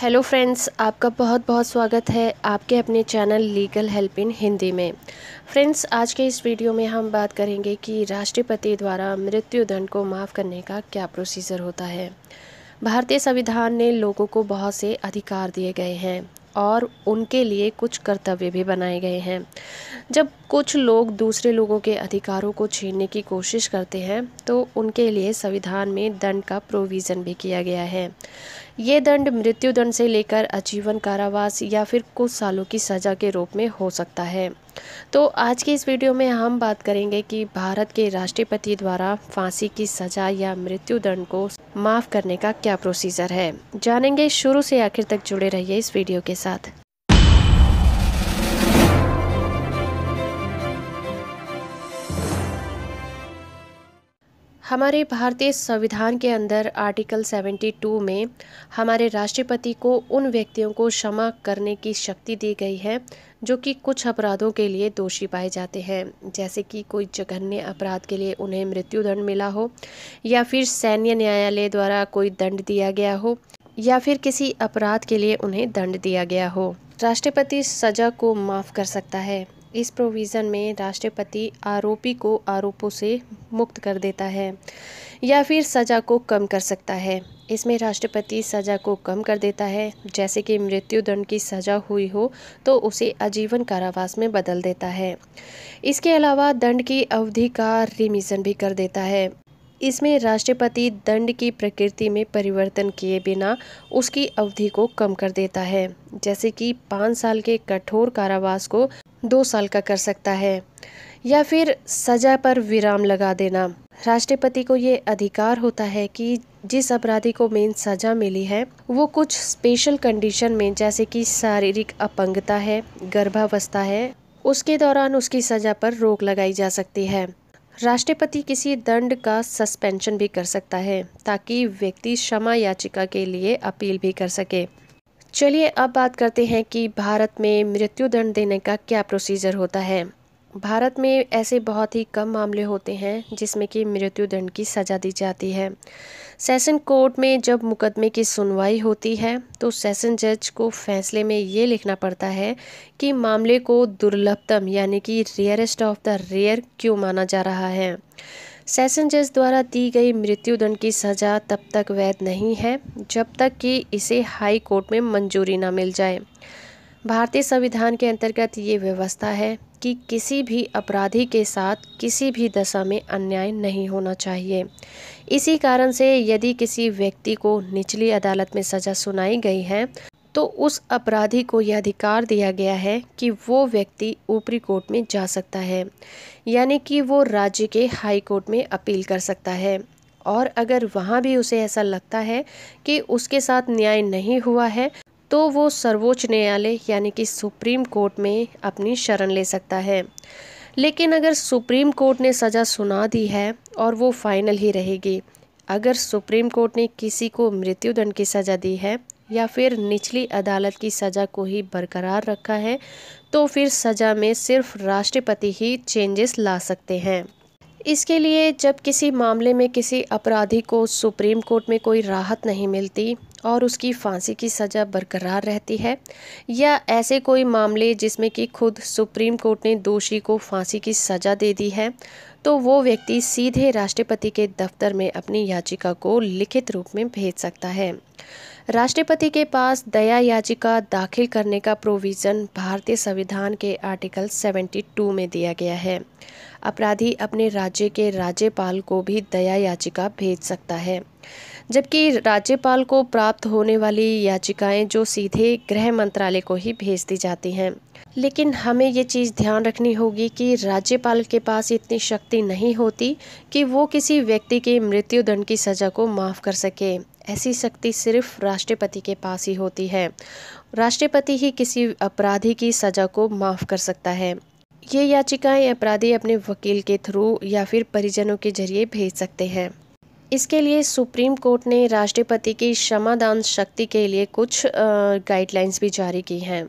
hello friends आपका बहुत बहुत स्वागत है आपके अपने channel legal help in Hindi में फ्रेंड्स आज के इस वीडियो में हम बात करेंगे कि राष्ट्रपति द्वारा मृत्यु दंड को माफ़ करने का क्या प्रोसीजर होता है भारतीय संविधान ने लोगों को बहुत से अधिकार दिए गए हैं और उनके लिए कुछ कर्तव्य भी बनाए गए हैं जब कुछ लोग दूसरे लोगों के अधिकारों को छीनने की कोशिश करते हैं तो उनके लिए संविधान में दंड का प्रोविज़न भी किया गया है ये दंड मृत्यु दंड से लेकर आजीवन कारावास या फिर कुछ सालों की सज़ा के रूप में हो सकता है तो आज की इस वीडियो में हम बात करेंगे कि भारत के राष्ट्रपति द्वारा फांसी की सज़ा या मृत्यु दंड को माफ़ करने का क्या प्रोसीजर है जानेंगे शुरू से आखिर तक जुड़े रहिए इस वीडियो के साथ हमारे भारतीय संविधान के अंदर आर्टिकल 72 में हमारे राष्ट्रपति को उन व्यक्तियों को क्षमा करने की शक्ति दी गई है जो कि कुछ अपराधों के लिए दोषी पाए जाते हैं जैसे कि कोई जघन्य अपराध के लिए उन्हें मृत्युदंड मिला हो या फिर सैन्य न्यायालय द्वारा कोई दंड दिया गया हो या फिर किसी अपराध के लिए उन्हें दंड दिया गया हो राष्ट्रपति सजा को माफ़ कर सकता है इस प्रोविज़न में राष्ट्रपति आरोपी को आरोपों से मुक्त कर देता है या फिर सज़ा को कम कर सकता है इसमें राष्ट्रपति सज़ा को कम कर देता है जैसे कि मृत्यु दंड की सज़ा हुई हो तो उसे आजीवन कारावास में बदल देता है इसके अलावा दंड की अवधि का रिमिजन भी कर देता है इसमें राष्ट्रपति दंड की प्रकृति में परिवर्तन किए बिना उसकी अवधि को कम कर देता है जैसे कि पाँच साल के कठोर कारावास को दो साल का कर सकता है या फिर सजा पर विराम लगा देना राष्ट्रपति को ये अधिकार होता है कि जिस अपराधी को मेन सजा मिली है वो कुछ स्पेशल कंडीशन में जैसे कि शारीरिक अपंगता है गर्भावस्था है उसके दौरान उसकी सजा पर रोक लगाई जा सकती है राष्ट्रपति किसी दंड का सस्पेंशन भी कर सकता है ताकि व्यक्ति क्षमा याचिका के लिए अपील भी कर सके चलिए अब बात करते हैं कि भारत में मृत्यु दंड देने का क्या प्रोसीजर होता है भारत में ऐसे बहुत ही कम मामले होते हैं जिसमें कि मृत्यु दंड की सज़ा दी जाती है सेशन कोर्ट में जब मुकदमे की सुनवाई होती है तो सेशन जज को फैसले में ये लिखना पड़ता है कि मामले को दुर्लभतम यानी कि रेयरेस्ट ऑफ द रेयर क्यों माना जा रहा है सेशन जज द्वारा दी गई मृत्युदंड की सज़ा तब तक वैध नहीं है जब तक कि इसे हाई कोर्ट में मंजूरी ना मिल जाए भारतीय संविधान के अंतर्गत ये व्यवस्था है कि किसी भी अपराधी के साथ किसी भी दशा में अन्याय नहीं होना चाहिए इसी कारण से यदि किसी व्यक्ति को निचली अदालत में सज़ा सुनाई गई है तो उस अपराधी को यह अधिकार दिया गया है कि वो व्यक्ति ऊपरी कोर्ट में जा सकता है यानी कि वो राज्य के हाई कोर्ट में अपील कर सकता है और अगर वहाँ भी उसे ऐसा लगता है कि उसके साथ न्याय नहीं हुआ है तो वो सर्वोच्च न्यायालय यानी कि सुप्रीम कोर्ट में अपनी शरण ले सकता है लेकिन अगर सुप्रीम कोर्ट ने सज़ा सुना दी है और वो फाइनल ही रहेगी अगर सुप्रीम कोर्ट ने किसी को मृत्युदंड की सज़ा दी है या फिर निचली अदालत की सज़ा को ही बरकरार रखा है तो फिर सज़ा में सिर्फ राष्ट्रपति ही चेंजेस ला सकते हैं इसके लिए जब किसी मामले में किसी अपराधी को सुप्रीम कोर्ट में कोई राहत नहीं मिलती और उसकी फांसी की सज़ा बरकरार रहती है या ऐसे कोई मामले जिसमें कि खुद सुप्रीम कोर्ट ने दोषी को फांसी की सज़ा दे दी है तो वो व्यक्ति सीधे राष्ट्रपति के दफ्तर में अपनी याचिका को लिखित रूप में भेज सकता है राष्ट्रपति के पास दया याचिका दाखिल करने का प्रोविज़न भारतीय संविधान के आर्टिकल 72 में दिया गया है अपराधी अपने राज्य के राज्यपाल को भी दया याचिका भेज सकता है जबकि राज्यपाल को प्राप्त होने वाली याचिकाएं जो सीधे गृह मंत्रालय को ही भेज दी जाती हैं लेकिन हमें ये चीज़ ध्यान रखनी होगी कि राज्यपाल के पास इतनी शक्ति नहीं होती कि वो किसी व्यक्ति के मृत्युदंड की सज़ा को माफ़ कर सके ऐसी शक्ति सिर्फ राष्ट्रपति के पास ही होती है राष्ट्रपति ही किसी अपराधी की सज़ा को माफ़ कर सकता है ये याचिकाएं अपराधी अपने वकील के थ्रू या फिर परिजनों के जरिए भेज सकते हैं इसके लिए सुप्रीम कोर्ट ने राष्ट्रपति की क्षमादान शक्ति के लिए कुछ गाइडलाइंस भी जारी की हैं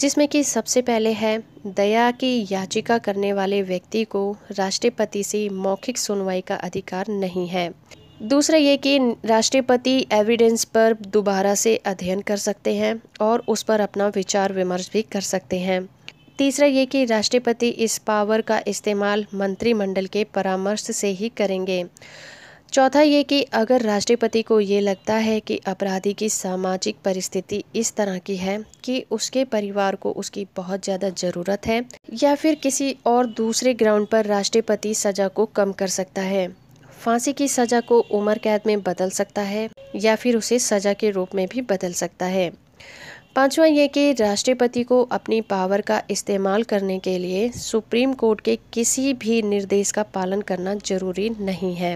जिसमें कि सबसे पहले है दया की याचिका करने वाले व्यक्ति को राष्ट्रपति से मौखिक सुनवाई का अधिकार नहीं है दूसरा ये कि राष्ट्रपति एविडेंस पर दोबारा से अध्ययन कर सकते हैं और उस पर अपना विचार विमर्श भी कर सकते हैं तीसरा ये कि राष्ट्रपति इस पावर का इस्तेमाल मंत्रिमंडल के परामर्श से ही करेंगे चौथा ये कि अगर राष्ट्रपति को ये लगता है कि अपराधी की सामाजिक परिस्थिति इस तरह की है कि उसके परिवार को उसकी बहुत ज़्यादा ज़रूरत है या फिर किसी और दूसरे ग्राउंड पर राष्ट्रपति सज़ा को कम कर सकता है फांसी की सज़ा को उम्र कैद में बदल सकता है या फिर उसे सज़ा के रूप में भी बदल सकता है पांचवा ये कि राष्ट्रपति को अपनी पावर का इस्तेमाल करने के लिए सुप्रीम कोर्ट के किसी भी निर्देश का पालन करना जरूरी नहीं है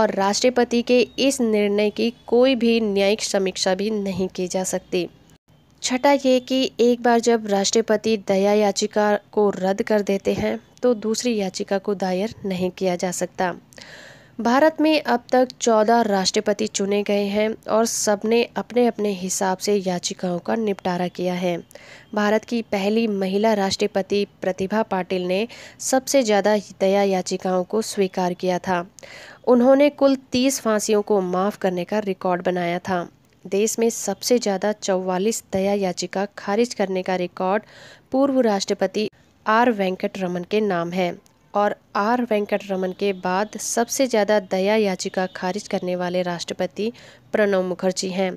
और राष्ट्रपति के इस निर्णय की कोई भी न्यायिक समीक्षा भी नहीं की जा सकती छठा ये कि एक बार जब राष्ट्रपति दया याचिका को रद्द कर देते हैं तो दूसरी याचिका को दायर नहीं किया जा सकता भारत में अब तक चौदह राष्ट्रपति चुने गए हैं और सबने अपने अपने हिसाब से याचिकाओं का निपटारा किया है भारत की पहली महिला राष्ट्रपति प्रतिभा पाटिल ने सबसे ज़्यादा दया याचिकाओं को स्वीकार किया था उन्होंने कुल तीस फांसियों को माफ़ करने का रिकॉर्ड बनाया था देश में सबसे ज़्यादा चौवालीस दया याचिका खारिज करने का रिकॉर्ड पूर्व राष्ट्रपति आर वेंकट रमन के नाम है और आर वेंकट रमन के बाद सबसे ज़्यादा दया याचिका खारिज करने वाले राष्ट्रपति प्रणब मुखर्जी हैं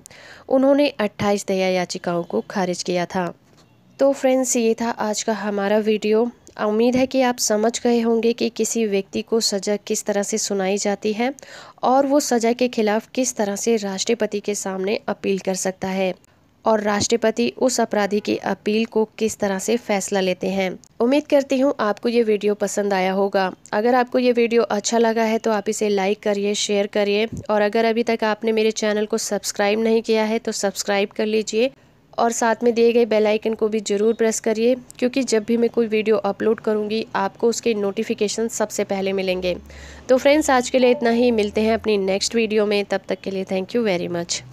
उन्होंने 28 दया याचिकाओं को खारिज किया था तो फ्रेंड्स ये था आज का हमारा वीडियो उम्मीद है कि आप समझ गए होंगे कि किसी व्यक्ति को सज़ा किस तरह से सुनाई जाती है और वो सज़ा के खिलाफ़ किस तरह से राष्ट्रपति के सामने अपील कर सकता है और राष्ट्रपति उस अपराधी की अपील को किस तरह से फैसला लेते हैं उम्मीद करती हूँ आपको ये वीडियो पसंद आया होगा अगर आपको ये वीडियो अच्छा लगा है तो आप इसे लाइक करिए शेयर करिए और अगर अभी तक आपने मेरे चैनल को सब्सक्राइब नहीं किया है तो सब्सक्राइब कर लीजिए और साथ में दिए गए बेल आइकन को भी ज़रूर प्रेस करिए क्योंकि जब भी मैं कोई वीडियो अपलोड करूँगी आपको उसके नोटिफिकेशन सबसे पहले मिलेंगे तो फ्रेंड्स आज के लिए इतना ही मिलते हैं अपनी नेक्स्ट वीडियो में तब तक के लिए थैंक यू वेरी मच